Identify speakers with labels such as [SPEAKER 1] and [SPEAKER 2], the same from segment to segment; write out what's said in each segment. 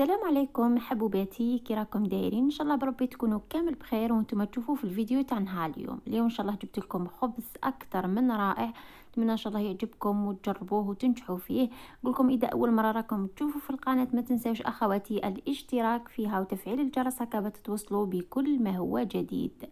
[SPEAKER 1] السلام عليكم حبوباتي كي راكم دايرين ان شاء الله بربي تكونوا كامل بخير وانتم تشوفوا في الفيديو تاع نهار اليوم اليوم ان شاء الله جبت لكم خبز اكثر من رائع نتمنى ان شاء الله يعجبكم وتجربوه وتنجحوا فيه نقولكم اذا اول مره راكم تشوفوا في القناه ما تنساوش اخواتي الاشتراك فيها وتفعيل الجرس هكا تتوصلوا بكل ما هو جديد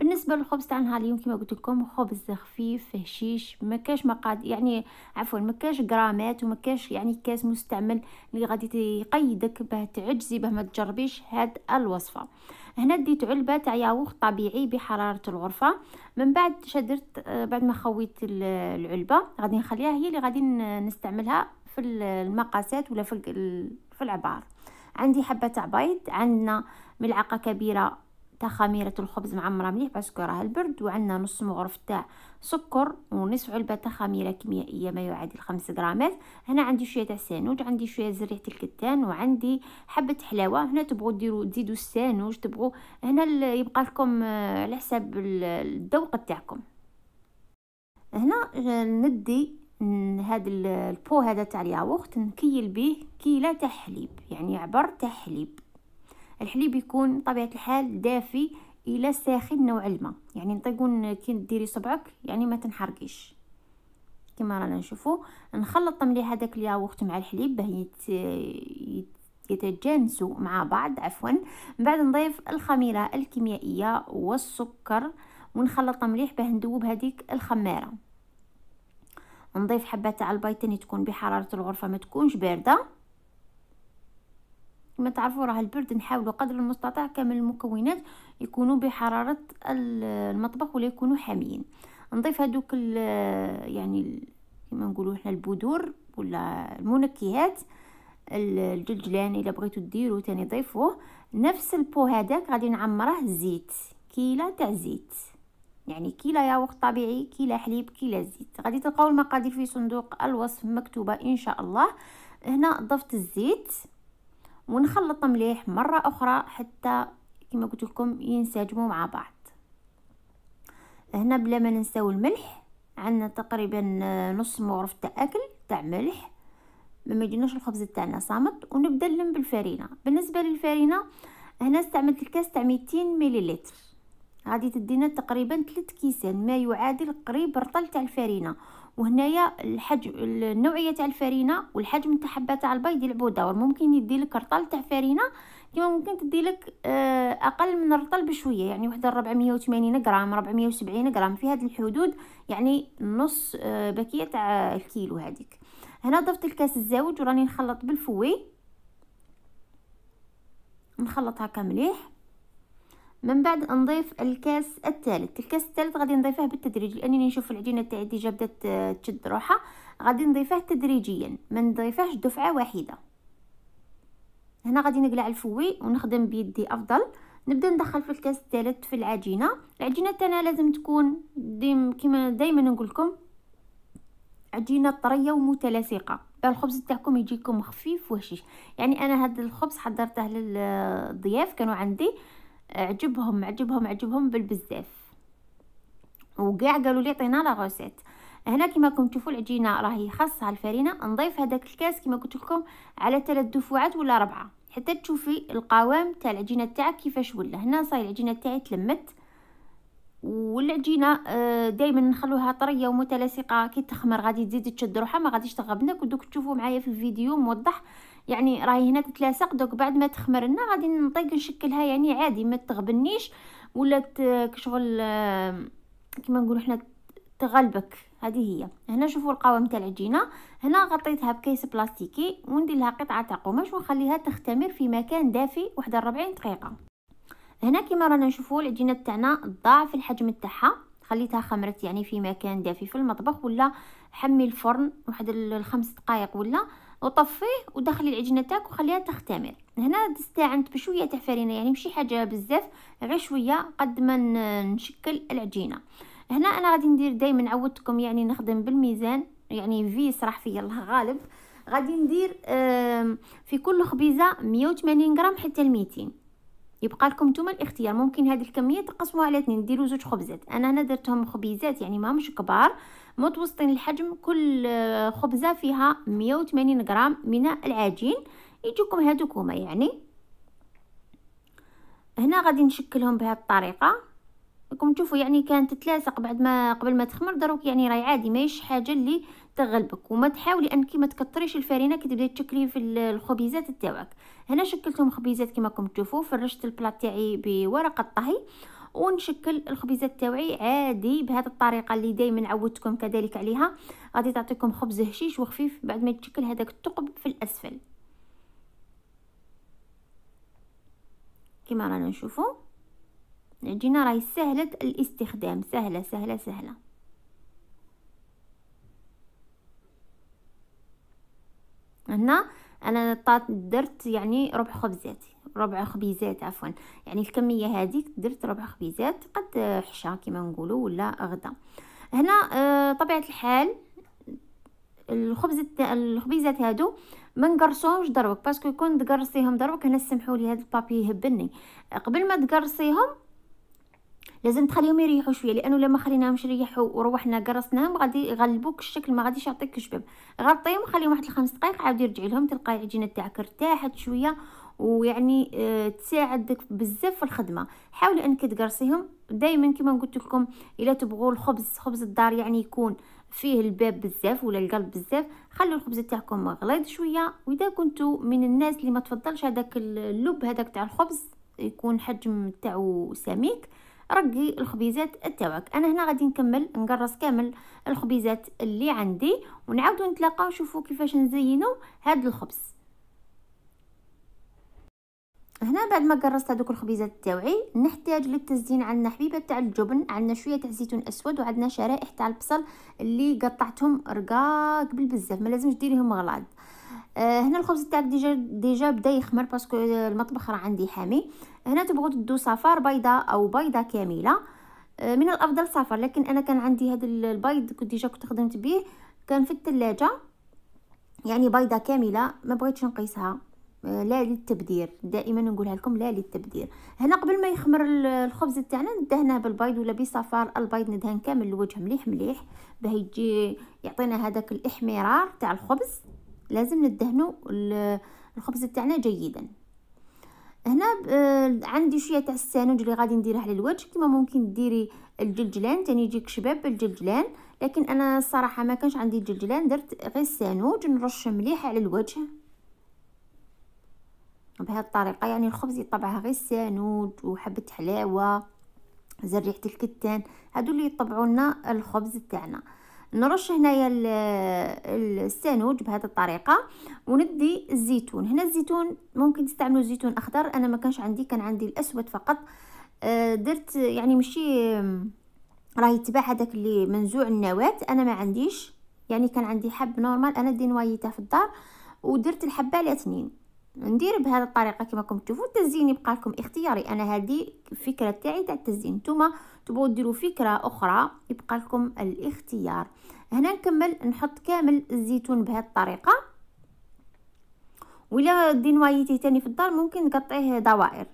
[SPEAKER 1] بالنسبه للخبز تاع نهار اليوم كما قلت لكم خبز خفيف فيه هشيش ما كاش مقاد يعني عفوا ما كاش غرامات وما كاش يعني كاس مستعمل اللي غادي يقيدك باه تعجزي باه ما تجربيش هاد الوصفه هنا ديت علبه تاع ياغورت طبيعي بحراره الغرفه من بعد شدرت آه، بعد ما خويت العلبه غادي نخليها هي اللي غادي نستعملها في المقاسات ولا في في العبار عندي حبه تاع بيض عندنا ملعقه كبيره تاع خميره الخبز معمره مليح باسكو راه البرد وعندنا نص مغرف تاع سكر ونصف علبه تاع خميره كيميائيه ما يعادل 5 غرامات هنا عندي شويه تاع سانوج عندي شويه زريعه الكتان وعندي حبه حلاوه هنا تبغوا ديروا تزيدوا السانوج تبغوا هنا يبقى لكم آه، على حساب الذوق تاعكم هنا آه، ندي هذا البو هذا تاع الياغورت نكيل به كيله تاع حليب يعني عبر تاع حليب الحليب يكون طبيعة الحال دافي الى ساخن نوع الماء يعني نطيقون كي ديري صبعك يعني ما تنحرقيش كما رانا نشوفو نخلط مليح هذاك الياغورت مع الحليب باه يتجانسوا مع بعض عفوا من بعد نضيف الخميره الكيميائيه والسكر ونخلط مليح باه ندوب هذيك الخماره نضيف حبه تاع البيض تكون بحراره الغرفه ما تكونش بارده كما تعرفوا راه البرد نحاولوا قدر المستطاع كامل المكونات يكونوا بحراره المطبخ ولا يكونوا حاميين نضيف هذوك يعني كما نقولوا احنا البذور ولا المنكهات الجلجلان الا بغيتو ديرو تاني ضيفوه نفس البو هذاك غادي نعمره زيت كيله تاع زيت يعني كيلا ياغورت طبيعي كيلا حليب كيلا زيت غادي تلقاو المقادير في صندوق الوصف مكتوبه ان شاء الله هنا ضفت الزيت ونخلط مليح مرة أخرى حتى كما قلت لكم ينسجموا مع بعض هنا بلا ما ننساو الملح عندنا تقريبا نص مغرف تاع اكل تاع ملح ما ميجيناش الخبز تاعنا صامت ونبدا نلم بالفرينه بالنسبه للفرينه هنا استعملت الكاس تاع 200 مليلتر غادي تدينا تقريبا 3 كيسان ما يعادل قريب رطل تاع الفرينه وهنايا الحجم النوعيه تاع الفرينه والحجم تاع حبه تاع البيض يلعبوا دور ممكن يدي لك رطل تاع فرينه كيما ممكن تدي لك آه، اقل من الرطل بشويه يعني وحده 480 غرام 470 غرام في هذه الحدود يعني نص آه، بكيه تاع الكيلو هذيك هنا ضفت الكاس الزاوج وراني نخلط بالفوي نخلطها مليح من بعد نضيف الكاس الثالث الكاس الثالث غادي نضيفه بالتدريج لانني نشوف العجينه تاعي ديجا بدات آه، تشد روحها غادي نضيفه تدريجيا ما نضيفهش دفعه واحده هنا غادي نقلع الفوي ونخدم بيدي افضل نبدا ندخل في الكاس الثالث في العجينه العجينه تاعنا لازم تكون ديم كما دائما نقول لكم عجينه طريه ومتلاصقه الخبز تاعكم يجيكم خفيف وهشيش يعني انا هذا الخبز حضرته للضياف كانوا عندي آه عجبهم عجبهم عجبهم بالبزاف وكاع قالوا لي عطينا لا غوسيت هنا كما راكم تشوفوا العجينه راهي خاصها الفرينه نضيف هذاك الكاس كما قلت لكم على ثلاث دفوعات ولا اربعه حتى تشوفي القوام تاع العجينه تاعك كيفاش ولا هنا صاي العجينه تاعي تلمت والعجينه آه، دائما نخلوها طريه ومتلاصقه كي تخمر غادي تزيد تشد روحها ما غاديش تغبنك ودوك تشوفوا معايا في الفيديو موضح يعني راهي هنا تتلاصق دوك بعد ما تخمر لنا غادي نطيق نشكلها يعني عادي ما تغبنيش ولا كشغل كما نقولوا حنا تغلبك هذه هي هنا شوفوا القوام تاع العجينه هنا غطيتها بكيس بلاستيكي وندير لها قطعه تاع قماش ونخليها تختمر في مكان دافي 41 دقيقه هنا كما رانا نشوفوا العجينه تاعنا ضعف الحجم تاعها خليتها خمرت يعني في مكان دافي في المطبخ ولا حمي الفرن واحد الخمس دقائق ولا وطفيه ودخلي العجينه تاعك وخليها تختمر هنا استعنت بشويه تاع فرينه يعني ماشي حاجه بزاف غير شويه قد ما نشكل العجينه هنا انا غادي ندير دائما عودتكم يعني نخدم بالميزان يعني في صراح فيا الله غالب غادي ندير في كل خبيزه 180 غرام حتى الميتين 200 يبقى لكم نتوما الاختيار ممكن هذه الكميه تقسموها على اثنين ديروا زوج خبزات انا هنا درتهم خبيزات يعني ما مش كبار متوسطين الحجم كل آه، خبزه فيها 180 غرام من العجين يجيكم هذوك هما يعني هنا غادي نشكلهم بهذه الطريقه راكم تشوفوا يعني كانت تتلاصق بعد ما قبل ما تخمر دروك يعني راهي عادي ماهيش حاجه اللي تغلبك وما تحاولي انك ما تكثريش الفرينه كي تبداي تشكلي في الخبيزات تاعك هنا شكلتهم خبيزات كما راكم تشوفوا فرشت البلاط تاعي بورقه الطهي ونشكل الخبيزات تاوعي عادي بهذه الطريقه اللي دائما عودتكم كذلك عليها غادي تعطيكم خبز هشيش وخفيف بعد ما يتشكل هذاك الثقب في الاسفل كما رانا نشوفوا العجينه راهي سهله الاستخدام سهله سهله سهله هنا انا طات درت يعني ربع خبزات ربع خبيزات عفوا يعني الكميه هذه درت ربع خبيزات قد حشا كما نقولوا ولا غدا هنا آه، طبيعه الحال الخبز الخبيزات هادو ما نقرصوهمش دروك باسكو كون تقرصيهم دروك هنا سمحوا لي هذا البابي يهبني قبل ما تقرصيهم لازم تخليهم يريحوا شويه لانه لما خليناهمش يريحوا وروحنا قرصناهم غادي يغلبوك الشكل ما غاديش يعطيك كشباب غطيهم خليهم واحد الخمس دقائق عاودي رجعي لهم تلقاي العجينه تاعك ارتاحت شويه ويعني اه تساعدك بزاف في الخدمه حاولي انك تقرصيهم دائما كما قلت لكم الا تبغوا الخبز خبز الدار يعني يكون فيه الباب بزاف ولا القلب بزاف خلوا الخبز تاعكم غليظ شويه واذا كنتوا من الناس اللي ما تفضلش هذاك اللب هذاك تاع الخبز يكون حجم تاعو سميك رقي الخبيزات تاعك انا هنا غادي نكمل نقرص كامل الخبيزات اللي عندي ونعاودو نتلاقاو نشوفو كيفاش نزينو هاد الخبز هنا بعد ما قرصت هذوك الخبيزات تاوعي نحتاج للتزيين عندنا حبيبه تاع الجبن عندنا شويه تاع زيتون اسود وعندنا شرائح تاع البصل اللي قطعتهم رقاق قبل بزاف ما لازمش ديريهم غلاض آه، هنا الخبز تاعك ديجا ديجا بدا يخمر باسكو المطبخ راه عندي حامي هنا تبغوا تدو صفار بيضه او بيضه كامله آه، من الافضل صفر لكن انا كان عندي هذا البيض كنت ديجا كنت خدمت به كان في الثلاجه يعني بيضه كامله ما بغيتش نقيسها آه، لا للتبدير دائما نقولها لكم لا للتبدير هنا قبل ما يخمر الخبز تاعنا ندهنه بالبيض ولا بصفار البيض ندهن كامل الوجه مليح مليح باه يجي يعطينا هذاك الاحمرار تاع الخبز لازم ندهنو الخبز تاعنا جيدا هنا عندي شويه تاع السانوج اللي غادي نديره على الوجه كما ممكن ديري الجلجلان تاني يجيك شباب الجلجلان لكن انا الصراحه ما كانش عندي الجلجلان درت غير السانوج نرش مليح على الوجه بهذه الطريقه يعني الخبز يطبعه غير السانوج وحبه حلاوه زريحه الكتان هادو اللي يطبعوا لنا الخبز تاعنا نرش هنايا السانوج بهذه الطريقه وندي الزيتون هنا الزيتون ممكن تستعملوا زيتون اخضر انا ما كانش عندي كان عندي الاسود فقط آه، درت يعني ماشي آه، راه يتباع هذاك اللي منزوع النواه انا ما عنديش يعني كان عندي حب نورمال انا دي نوايته في الدار ودرت الحبه على اثنين ندير بهذه الطريقه كما راكم تشوفوا التزيين يبقى لكم اختياري انا هذه الفكره تاعي تاع التزيين نتوما تبغوا ديروا فكره اخرى يبقى لكم الاختيار هنا نكمل نحط كامل الزيتون بهذه الطريقه ولا نوايتي تاني في الدار ممكن نقطعيه دوائر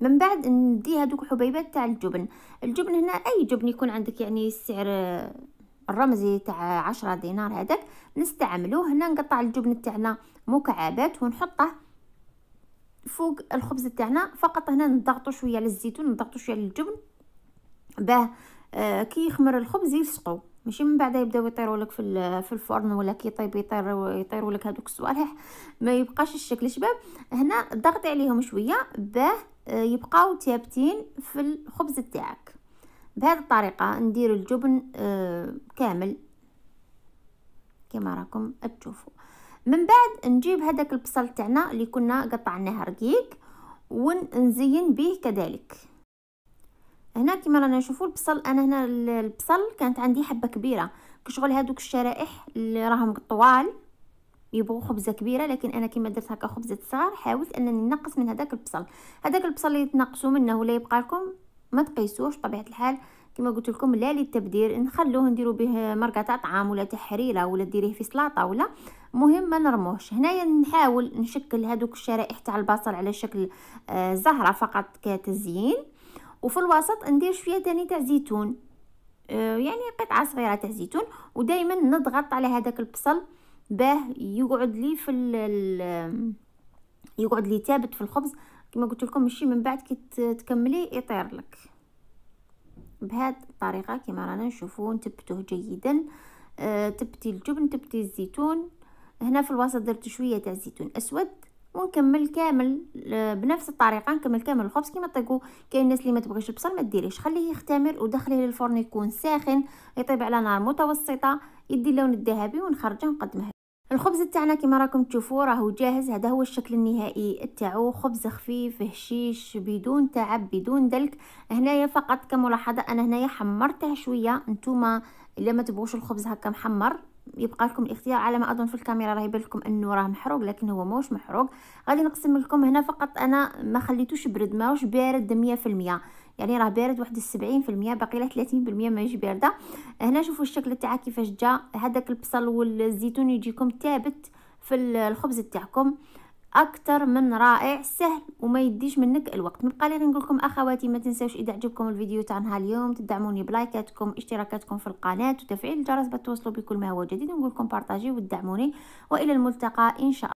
[SPEAKER 1] من بعد ندي هذوك الحبيبات تاع الجبن الجبن هنا اي جبن يكون عندك يعني السعر الرمزي تاع عشرة دينار هذاك نستعملوه هنا نقطع الجبن تاعنا مكعبات ونحطه فوق الخبز تاعنا فقط هنا نضغطو شويه على الزيتون نضغطو شويه على الجبن باه آه، كي يخمر الخبز يلصقوا ماشي من بعد يبداو يطيروا لك في في الفرن ولا كي يطيب يطير يطيروا لك هذوك الصوالح ما يبقاش الشكل شباب هنا ضغطي عليهم شويه باه آه، يبقاو ثابتين في الخبز تاعك بهذه الطريقه ندير الجبن آه، كامل كما راكم تشوفوا من بعد نجيب هذاك البصل تاعنا اللي كنا قطعناه رقيق ونزين به كذلك هنا كما رانا نشوفوا البصل انا هنا البصل كانت عندي حبه كبيره كشغل هذوك الشرائح اللي راهم طوال يبغوا خبزه كبيره لكن انا كما درت هكا خبزه صغار حاولت انني نقص من هذاك البصل هذاك البصل اللي تنقصوا منه ولا يبقى لكم ما تقيسوش طبيعه الحال كما قلت لكم لا للتبدير نخلوه نديروا به مرقه طعام ولا تحريره ولا ديريه في سلطه ولا مهم ما نرموهش هنايا نحاول نشكل هذوك الشرائح تاع البصل على شكل آه، زهره فقط كتزيين وفي الوسط ندير شويه تاني تاع زيتون آه، يعني قطعه صغيره تاع زيتون ودائما نضغط على هذاك البصل باه يقعد لي في الـ يقعد لي ثابت في الخبز كما قلت لكم ماشي من بعد كي تكمليه يطير لك بهذه الطريقه كما رانا نشوفوا نثبتوه جيدا آه، تبتي الجبن تبتي الزيتون هنا في الوسط درت شويه تاع زيتون اسود ونكمل كامل آه، بنفس الطريقه نكمل كامل الخبز كيما طيقوا كاين الناس اللي ما تبغيش البصل ما ديريش خليه يختمر ودخليه للفرن يكون ساخن يطيب على نار متوسطه يدي اللون الذهبي ونخرجه ونقدمه الخبز تاعنا كما راكم تشوفوا راهو جاهز هذا هو الشكل النهائي تاعو خبز خفيف هشيش بدون تعب بدون دلك هنايا فقط كملاحظه انا هنايا حمرته شويه نتوما الا ما تبغوش الخبز هكا محمر يبقى لكم الاختيار على ما اظن في الكاميرا راه يبان لكم انه راه محروق لكن هو موش محروق غادي نقسم لكم هنا فقط انا ما خليتوش برد ماهوش بارد 100% يعني راه بارد واحد 70% باقي له 30% ماهيش بارده هنا شوفوا الشكل تاعها كيفاش جا هذاك البصل والزيتون يجيكم ثابت في الخبز تاعكم اكثر من رائع سهل وما يديش منك الوقت مبقى لي نقول لكم اخواتي ما تنساوش اذا عجبكم الفيديو تاع نهار اليوم تدعموني بلايكاتكم اشتراكاتكم في القناه وتفعيل الجرس باش توصلوا بكل ما هو جديد نقول لكم بارطاجيو ودعموني والى الملتقى ان شاء الله